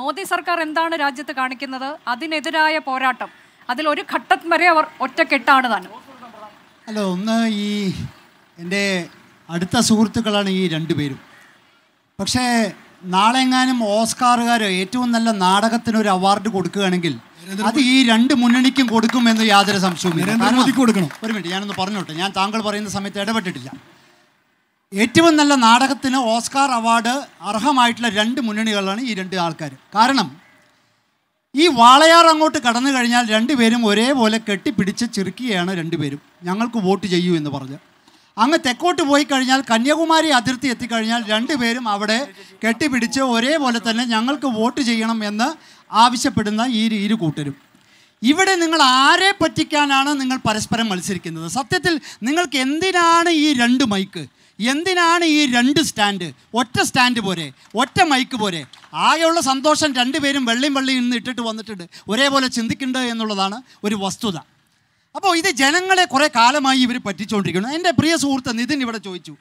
മോദി സർക്കാർ എന്താണ് രാജ്യത്ത് കാണിക്കുന്നത് അതിനെതിരായ പോരാട്ടം അതിൽ ഒരു ഘട്ടം വരെ അവർ ഒറ്റക്കെട്ടാണ് താൻ അല്ല ഒന്ന് ഈ എൻ്റെ അടുത്ത സുഹൃത്തുക്കളാണ് ഈ രണ്ടുപേരും പക്ഷേ നാളെ എങ്ങാനും ഓസ്കാറുകാരോ ഏറ്റവും നല്ല നാടകത്തിന് ഒരു അവാർഡ് കൊടുക്കുകയാണെങ്കിൽ അത് ഈ രണ്ട് മുന്നണിക്കും കൊടുക്കുമെന്ന് യാതൊരു സംശയവും ഒരു മിനിറ്റ് ഞാനൊന്ന് പറഞ്ഞോട്ടെ ഞാൻ താങ്കൾ പറയുന്ന സമയത്ത് ഇടപെട്ടിട്ടില്ല ഏറ്റവും നല്ല നാടകത്തിന് ഓസ്കാർ അവാർഡ് അർഹമായിട്ടുള്ള രണ്ട് മുന്നണികളാണ് ഈ രണ്ട് ആൾക്കാർ കാരണം ഈ വാളയാർ അങ്ങോട്ട് കടന്നു കഴിഞ്ഞാൽ രണ്ടുപേരും ഒരേപോലെ കെട്ടിപ്പിടിച്ച് ചിറുക്കുകയാണ് രണ്ടുപേരും ഞങ്ങൾക്ക് വോട്ട് ചെയ്യൂ എന്ന് പറഞ്ഞ് അങ്ങ് തെക്കോട്ട് പോയി കഴിഞ്ഞാൽ കന്യാകുമാരി അതിർത്തി എത്തിക്കഴിഞ്ഞാൽ രണ്ടുപേരും അവിടെ കെട്ടിപ്പിടിച്ച് ഒരേപോലെ തന്നെ ഞങ്ങൾക്ക് വോട്ട് ചെയ്യണം എന്ന് ആവശ്യപ്പെടുന്ന ഈ ഇരു കൂട്ടരും ഇവിടെ നിങ്ങൾ ആരെ പറ്റിക്കാനാണ് നിങ്ങൾ പരസ്പരം മത്സരിക്കുന്നത് സത്യത്തിൽ നിങ്ങൾക്ക് എന്തിനാണ് ഈ രണ്ട് മൈക്ക് എന്തിനാണ് ഈ രണ്ട് സ്റ്റാൻഡ് ഒറ്റ സ്റ്റാൻഡ് പോരെ ഒറ്റ മൈക്ക് പോരെ ആകെയുള്ള സന്തോഷം രണ്ടുപേരും വെള്ളിയും വെള്ളിയും ഇന്ന് ഇട്ടിട്ട് വന്നിട്ടുണ്ട് ഒരേപോലെ ചിന്തിക്കേണ്ടത് എന്നുള്ളതാണ് ഒരു വസ്തുത അപ്പോൾ ഇത് ജനങ്ങളെ കുറേ കാലമായി ഇവർ പറ്റിച്ചുകൊണ്ടിരിക്കുന്നു എൻ്റെ പ്രിയ സുഹൃത്ത് നിതിൻ ഇവിടെ ചോദിച്ചു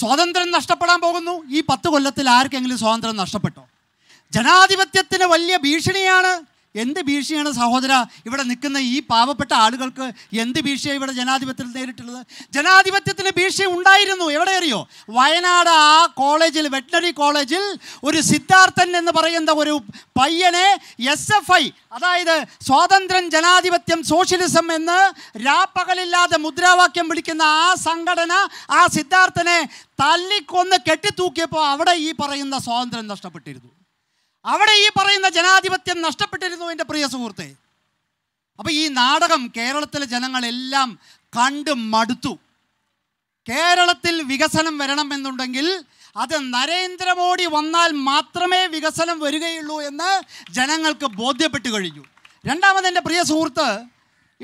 സ്വാതന്ത്ര്യം നഷ്ടപ്പെടാൻ പോകുന്നു ഈ പത്ത് കൊല്ലത്തിൽ ആർക്കെങ്കിലും സ്വാതന്ത്ര്യം നഷ്ടപ്പെട്ടോ ജനാധിപത്യത്തിന് വലിയ ഭീഷണിയാണ് എന്ത് ഭീഷണിയാണ് സഹോദര ഇവിടെ നിൽക്കുന്ന ഈ പാവപ്പെട്ട ആളുകൾക്ക് എന്ത് ഭീഷണിയാണ് ഇവിടെ ജനാധിപത്യത്തിൽ നേരിട്ടുള്ളത് ജനാധിപത്യത്തിന് ഭീഷണി ഉണ്ടായിരുന്നു എവിടെ അറിയോ വയനാട് ആ കോളേജിൽ വെറ്റിനറി കോളേജിൽ ഒരു സിദ്ധാർത്ഥൻ എന്ന് പറയുന്ന ഒരു പയ്യനെ എസ് എഫ് ഐ അതായത് സ്വാതന്ത്ര്യം ജനാധിപത്യം സോഷ്യലിസം എന്ന് രാപ്പകലില്ലാതെ മുദ്രാവാക്യം വിളിക്കുന്ന ആ സംഘടന ആ സിദ്ധാർത്ഥനെ തല്ലിക്കൊന്ന് കെട്ടിത്തൂക്കിയപ്പോൾ അവിടെ ഈ പറയുന്ന സ്വാതന്ത്ര്യം നഷ്ടപ്പെട്ടിരുന്നു അവിടെ ഈ പറയുന്ന ജനാധിപത്യം നഷ്ടപ്പെട്ടിരുന്നു എൻ്റെ പ്രിയ സുഹൃത്തെ അപ്പോൾ ഈ നാടകം കേരളത്തിലെ ജനങ്ങളെല്ലാം കണ്ട് മടുത്തു കേരളത്തിൽ വികസനം വരണമെന്നുണ്ടെങ്കിൽ അത് നരേന്ദ്രമോദി വന്നാൽ മാത്രമേ വികസനം വരികയുള്ളൂ എന്ന് ജനങ്ങൾക്ക് ബോധ്യപ്പെട്ടു കഴിഞ്ഞു രണ്ടാമത് എൻ്റെ പ്രിയ സുഹൃത്ത്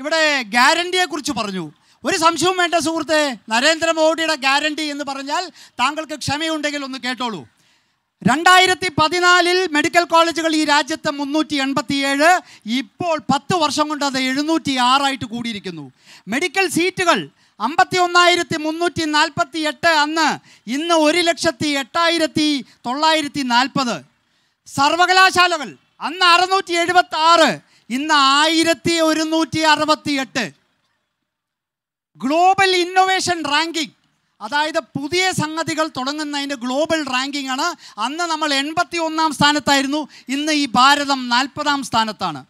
ഇവിടെ ഗ്യാരണ്ടിയെക്കുറിച്ച് പറഞ്ഞു ഒരു സംശയവും വേണ്ട സുഹൃത്തെ നരേന്ദ്രമോദിയുടെ ഗ്യാരണ്ടി എന്ന് പറഞ്ഞാൽ താങ്കൾക്ക് ക്ഷമയുണ്ടെങ്കിൽ ഒന്ന് കേട്ടോളൂ രണ്ടായിരത്തി പതിനാലിൽ മെഡിക്കൽ കോളേജുകൾ ഈ രാജ്യത്ത് മുന്നൂറ്റി എൺപത്തിയേഴ് ഇപ്പോൾ പത്ത് വർഷം കൊണ്ട് അത് എഴുന്നൂറ്റി ആറായിട്ട് കൂടിയിരിക്കുന്നു മെഡിക്കൽ സീറ്റുകൾ അമ്പത്തി ഒന്നായിരത്തി മുന്നൂറ്റി നാൽപ്പത്തി എട്ട് അന്ന് ഇന്ന് ഒരു ലക്ഷത്തി എട്ടായിരത്തി തൊള്ളായിരത്തി നാൽപ്പത് സർവകലാശാലകൾ അന്ന് അറുന്നൂറ്റി എഴുപത്തി ആറ് ഇന്ന് ആയിരത്തി ഒരുന്നൂറ്റി അറുപത്തി എട്ട് ഗ്ലോബൽ ഇന്നൊവേഷൻ റാങ്കിങ് അതായത് പുതിയ സംഗതികൾ തുടങ്ങുന്നതിൻ്റെ ഗ്ലോബൽ റാങ്കിംഗ് ആണ് അന്ന് നമ്മൾ എൺപത്തി ഒന്നാം സ്ഥാനത്തായിരുന്നു ഇന്ന് ഈ ഭാരതം നാൽപ്പതാം സ്ഥാനത്താണ്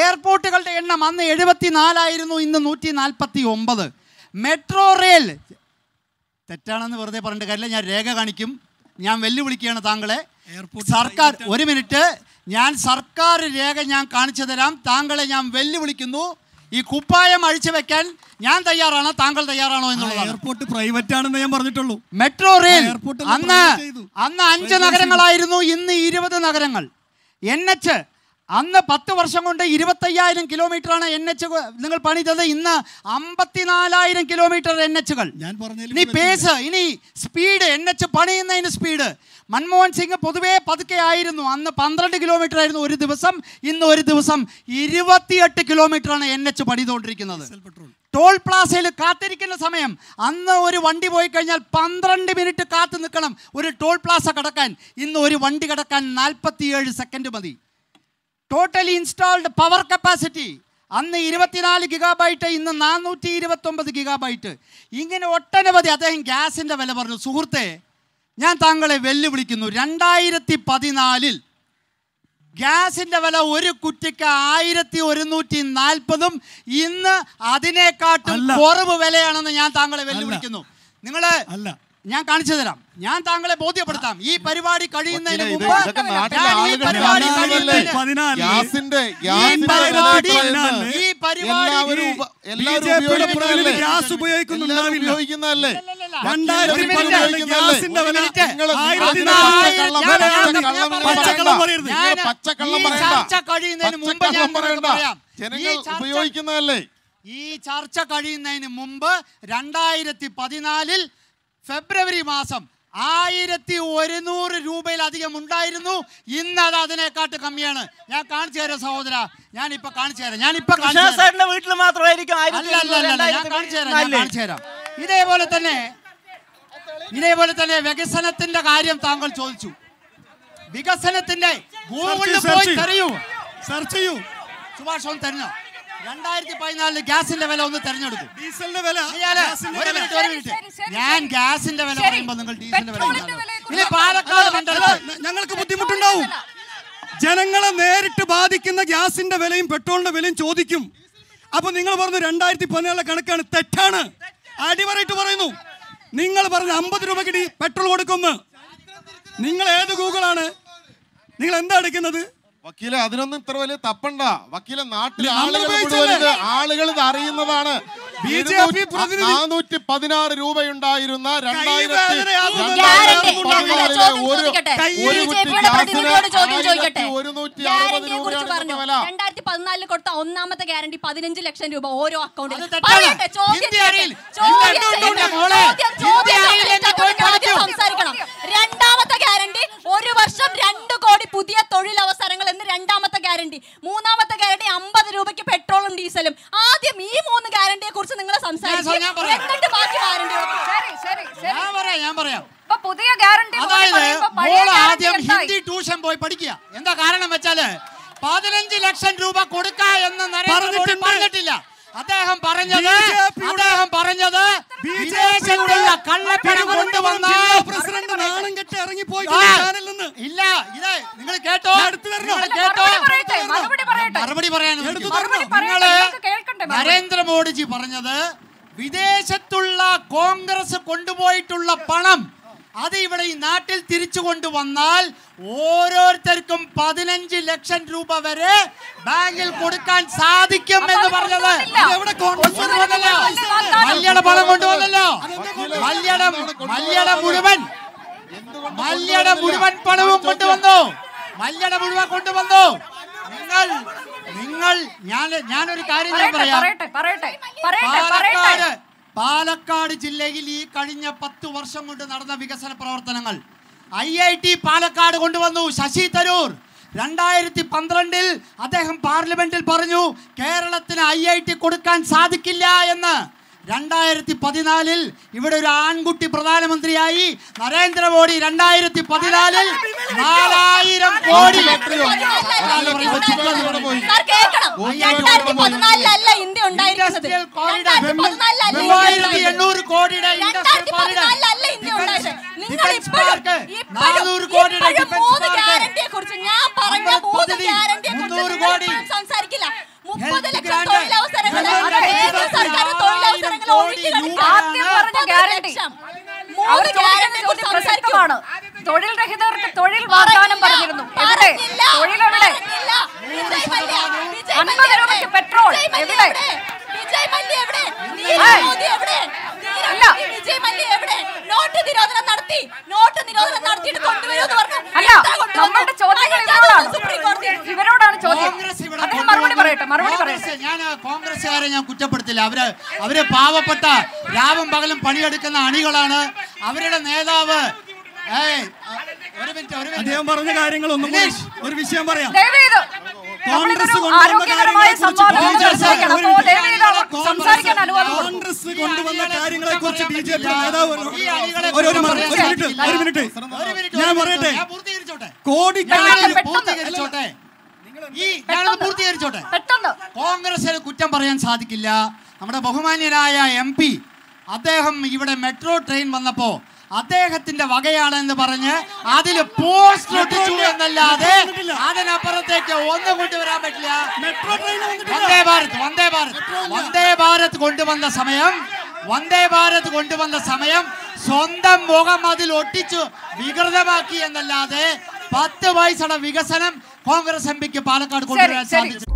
എയർപോർട്ടുകളുടെ എണ്ണം അന്ന് എഴുപത്തി നാലായിരുന്നു ഇന്ന് നൂറ്റി നാൽപ്പത്തി ഒമ്പത് മെട്രോ റെയിൽ തെറ്റാണെന്ന് വെറുതെ പറഞ്ഞിട്ട് കാര്യമില്ല ഞാൻ രേഖ കാണിക്കും ഞാൻ വെല്ലുവിളിക്കുകയാണ് താങ്കളെ സർക്കാർ ഒരു മിനിറ്റ് ഞാൻ സർക്കാർ രേഖ ഞാൻ കാണിച്ചു തരാം താങ്കളെ ഞാൻ വെല്ലുവിളിക്കുന്നു ഈ കുപ്പായം അഴിച്ചു വെക്കാൻ ഞാൻ തയ്യാറാണോ താങ്കൾ തയ്യാറാണോ എന്നുള്ളത് എയർപോർട്ട് പ്രൈവറ്റ് ആണെന്ന് ഞാൻ പറഞ്ഞിട്ടുള്ളൂ മെട്രോ റെയിൽ അന്ന് അന്ന് അഞ്ച് നഗരങ്ങളായിരുന്നു ഇന്ന് ഇരുപത് നഗരങ്ങൾ എൻ എച്ച് അന്ന് പത്ത് വർഷം കൊണ്ട് ഇരുപത്തയ്യായിരം കിലോമീറ്ററാണ് എൻ എച്ച് നിങ്ങൾ പണിതത് ഇന്ന് അമ്പത്തിനാലായിരം കിലോമീറ്റർ എൻ എച്ചുകൾ ഇനി പേസ് ഇനി സ്പീഡ് എൻ എച്ച് പണിയുന്നതിന് സ്പീഡ് മൻമോഹൻ സിംഗ് പൊതുവേ പതുക്കെ ആയിരുന്നു അന്ന് പന്ത്രണ്ട് കിലോമീറ്റർ ആയിരുന്നു ഒരു ദിവസം ഇന്ന് ഒരു ദിവസം ഇരുപത്തിയെട്ട് കിലോമീറ്ററാണ് എൻ എച്ച് പണിതുകൊണ്ടിരിക്കുന്നത് ടോൾ പ്ലാസയിൽ കാത്തിരിക്കുന്ന സമയം അന്ന് ഒരു വണ്ടി പോയി കഴിഞ്ഞാൽ പന്ത്രണ്ട് മിനിറ്റ് കാത്തു നിൽക്കണം ഒരു ടോൾ പ്ലാസ കടക്കാൻ ഇന്ന് ഒരു വണ്ടി കടക്കാൻ നാൽപ്പത്തിയേഴ് സെക്കൻഡ് മതി ടോട്ടലി ഇൻസ്റ്റാൾഡ് പവർ കപ്പാസിറ്റി അന്ന് ഇരുപത്തിനാല് ഗിഗാബൈറ്റ് ഇന്ന് നാനൂറ്റി ഇരുപത്തൊമ്പത് ഗിഗാബൈറ്റ് ഇങ്ങനെ ഒട്ടനവധി അദ്ദേഹം ഗ്യാസിൻ്റെ വില പറഞ്ഞു സുഹൃത്തെ ഞാൻ താങ്കളെ വെല്ലുവിളിക്കുന്നു രണ്ടായിരത്തി പതിനാലിൽ ഗ്യാസിൻ്റെ വില ഒരു കുറ്റിക്ക് ആയിരത്തി ഒരുന്നൂറ്റി നാൽപ്പതും ഇന്ന് അതിനെക്കാട്ടും കുറവ് വിലയാണെന്ന് ഞാൻ താങ്കളെ വെല്ലുവിളിക്കുന്നു നിങ്ങൾ അല്ല ഞാൻ കാണിച്ചു തരാം ഞാൻ താങ്കളെ ബോധ്യപ്പെടുത്താം ഈ പരിപാടി കഴിയുന്നതിന് മുമ്പ് ജനങ്ങൾ ഉപയോഗിക്കുന്നതല്ലേ ഈ ചർച്ച കഴിയുന്നതിന് മുമ്പ് രണ്ടായിരത്തി പതിനാലിൽ ഫെബ്രുവരി മാസം ആയിരത്തി ഒരുന്നൂറ് രൂപയിലധികം ഉണ്ടായിരുന്നു ഇന്നത് അതിനെക്കാട്ട് കമ്മിയാണ് ഞാൻ കാണിച്ചു തരാം സഹോദര ഇപ്പൊ കാണിച്ചു തരാം ഇപ്പൊ വീട്ടിൽ മാത്രമായിരിക്കും ഞാൻ ഞാൻ ഇതേപോലെ തന്നെ ഇതേപോലെ തന്നെ വികസനത്തിന്റെ കാര്യം താങ്കൾ ചോദിച്ചു വികസനത്തിന്റെ ഗൂഗിളിൽ പോയി തെരയൂ സെർച്ച് ചെയ്യൂ സുഭാഷ് ഒന്ന് തരുന്നോ രണ്ടായിരത്തി പതിനാലില് ഗ്യാസിന്റെ വില ഒന്ന് തെരഞ്ഞെടുക്കും ഡീസലിന്റെ വില ഞാൻ ഗ്യാസിന്റെ വില പറയുമ്പോൾ നിങ്ങൾ ഡീസലിന്റെ വില ഇനി പാലക്കാട് മണ്ഡലത്തിൽ ഞങ്ങൾക്ക് ബുദ്ധിമുട്ടുണ്ടാവും ജനങ്ങളെ നേരിട്ട് ബാധിക്കുന്ന ഗ്യാസിന്റെ വിലയും പെട്രോളിന്റെ വിലയും ചോദിക്കും അപ്പൊ നിങ്ങൾ പറഞ്ഞു രണ്ടായിരത്തി പതിനാലിലെ കണക്കാണ് തെറ്റാണ് അടിവരയിട്ട് പറയുന്നു നിങ്ങൾ പറഞ്ഞു അമ്പത് രൂപയ്ക്ക് പെട്രോൾ കൊടുക്കുന്നു നിങ്ങൾ ഏത് ഗൂഗിളാണ് നിങ്ങൾ എന്താ എടുക്കുന്നത് വക്കീലെ അതിനൊന്നും ഇത്ര വലിയ തപ്പണ്ട വക്കീലെ നാട്ടിലെ ആളുകൾ ആളുകൾ ഇത് അറിയുന്നതാണ് നാനൂറ്റി പതിനാറ് രൂപയുണ്ടായിരുന്ന രണ്ടായിരത്തി രണ്ടായിരത്തി കൊടുത്ത ഒന്നാമത്തെ ഗ്യാരണ്ടി പതിനഞ്ച് ലക്ഷം രൂപ ഓരോ അക്കൗണ്ടിൽ ചോദ്യം സംസാരിക്കണം രണ്ടാമത്തെ ഗ്യാരണ്ടി ഒരു വർഷം രണ്ട് കോടി പുതിയ തൊഴിലവസരങ്ങൾ എന്ന് രണ്ടാമത്തെ ഗ്യാരണ്ടി മൂന്നാമത്തെ ഗ്യാരണ്ടി അമ്പത് രൂപയ്ക്ക് പെട്രോളും ഡീസലും ആദ്യം ഈ മൂന്ന് ഗ്യാരണ്ടിയെ കുറിച്ച് നിങ്ങൾ സംസാരിക്കും എന്നിട്ട് ബാക്കി പുതിയ ഗ്യാരണ്ടി ആദ്യം ഹിന്ദി ട്യൂഷൻ പോയി എന്താ കാരണം വെച്ചാല് പതിനഞ്ച് ലക്ഷം രൂപ കൊടുക്ക എന്ന് പറഞ്ഞിട്ടില്ല അദ്ദേഹം പറഞ്ഞത് അദ്ദേഹം പറഞ്ഞത് വിദേശത്തുള്ള കള്ളപ്പണം കൊണ്ടുവന്ന പ്രസിഡന്റ് നാണം കെട്ട് ഇറങ്ങിപ്പോയി ഇല്ല ഇത് നിങ്ങൾ കേട്ടോ കേട്ടോ മറുപടി പറയണം പറയാനും നിങ്ങള് നരേന്ദ്രമോദിജി പറഞ്ഞത് വിദേശത്തുള്ള കോൺഗ്രസ് കൊണ്ടുപോയിട്ടുള്ള പണം അത് ഇവിടെ ഈ നാട്ടിൽ തിരിച്ചു കൊണ്ടുവന്നാൽ ഓരോരുത്തർക്കും പതിനഞ്ച് ലക്ഷം രൂപ വരെ ബാങ്കിൽ കൊടുക്കാൻ സാധിക്കും എന്ന് പറഞ്ഞത് മല്യട പണം കൊണ്ടുവന്നല്ലോ മല്യട മല്യട മുഴുവൻ മല്യട മുഴുവൻ പണവും കൊണ്ടുവന്നു മല്യട മുഴുവൻ കൊണ്ടുവന്നു നിങ്ങൾ നിങ്ങൾ ഞാൻ ഞാനൊരു കാര്യം ഞാൻ പറയാം പാലക്കാട് പാലക്കാട് ജില്ലയിൽ ഈ കഴിഞ്ഞ പത്ത് വർഷം കൊണ്ട് നടന്ന വികസന പ്രവർത്തനങ്ങൾ ഐ ഐ ടി പാലക്കാട് കൊണ്ടുവന്നു ശശി തരൂർ രണ്ടായിരത്തി പന്ത്രണ്ടിൽ അദ്ദേഹം പാർലമെന്റിൽ പറഞ്ഞു കേരളത്തിന് ഐ ഐ ടി കൊടുക്കാൻ സാധിക്കില്ല എന്ന് രണ്ടായിരത്തി പതിനാലിൽ ഇവിടെ ഒരു ആൺകുട്ടി പ്രധാനമന്ത്രിയായി നരേന്ദ്രമോദി രണ്ടായിരത്തി പതിനാലിൽ നാലായിരം കോടി രണ്ടായിരത്തി പതിനാലിലല്ല ഇന്ത്യ ഉണ്ടായിരുന്നത് മൂവായിരത്തി എണ്ണൂറ് കോടിയുടെ രണ്ടായിരത്തി പതിനാലിലല്ല ഇന്ത്യ ഉണ്ടായത് നിങ്ങൾ ഇപ്പോഴും മൂന്ന് ഗ്യാരണ്ടിയെ കുറിച്ച് ഞാൻ പറഞ്ഞ മൂന്ന് ഗ്യാരണ്ടിയെ കുറിച്ച് സംസാരിക്കില്ല മുപ്പത് ലക്ഷം തൊഴിലവസരങ്ങൾ സർക്കാർ തൊഴിലവസരങ്ങൾ ഒഴിഞ്ഞു കിടക്കും മൂന്ന് ഗ്യാരണ്ടിയെ കുറിച്ച് സംസാരിക്കുവാണ് അല്ല കോൺഗ്രസ്സുകാരെ ഞാൻ കുറ്റപ്പെടുത്തില്ല അവര് അവര് പാവപ്പെട്ട രാവും പകലും പണിയെടുക്കുന്ന അണികളാണ് അവരുടെ നേതാവ് അദ്ദേഹം പറഞ്ഞ കാര്യങ്ങൾ ഒന്നും ഒരു വിഷയം പറയാം സംസാരിക്കാൻ കൊണ്ടുവന്ന കാര്യങ്ങളെ കുറിച്ച് ഒരു മിനിറ്റ് ഒരു മിനിറ്റ് ഞാൻ പറയട്ടെ ഈ കോൺഗ്രസിന് കുറ്റം പറയാൻ സാധിക്കില്ല നമ്മുടെ ബഹുമാന്യരായ എം പി അദ്ദേഹം ഇവിടെ മെട്രോ ട്രെയിൻ വന്നപ്പോൾ അദ്ദേഹത്തിന്റെ എന്ന് പറഞ്ഞ് അതിൽ പോസ്റ്റ് ഒട്ടിച്ചു എന്നല്ലാതെ അതിനപ്പുറത്തേക്ക് ഒന്നും കൊണ്ടുവരാൻ പറ്റില്ല വന്ദേ ഭാരത് വന്ദേ ഭാരത് വന്ദേ ഭാരത് കൊണ്ടുവന്ന സമയം വന്ദേ ഭാരത് കൊണ്ടുവന്ന സമയം സ്വന്തം മുഖം അതിൽ ഒട്ടിച്ചു വികൃതമാക്കി എന്നല്ലാതെ പത്ത് വയസ്സുള്ള വികസനം കോൺഗ്രസ് എം പിക്ക് പാലക്കാട് കൊണ്ടുവരാൻ സാധിച്ചു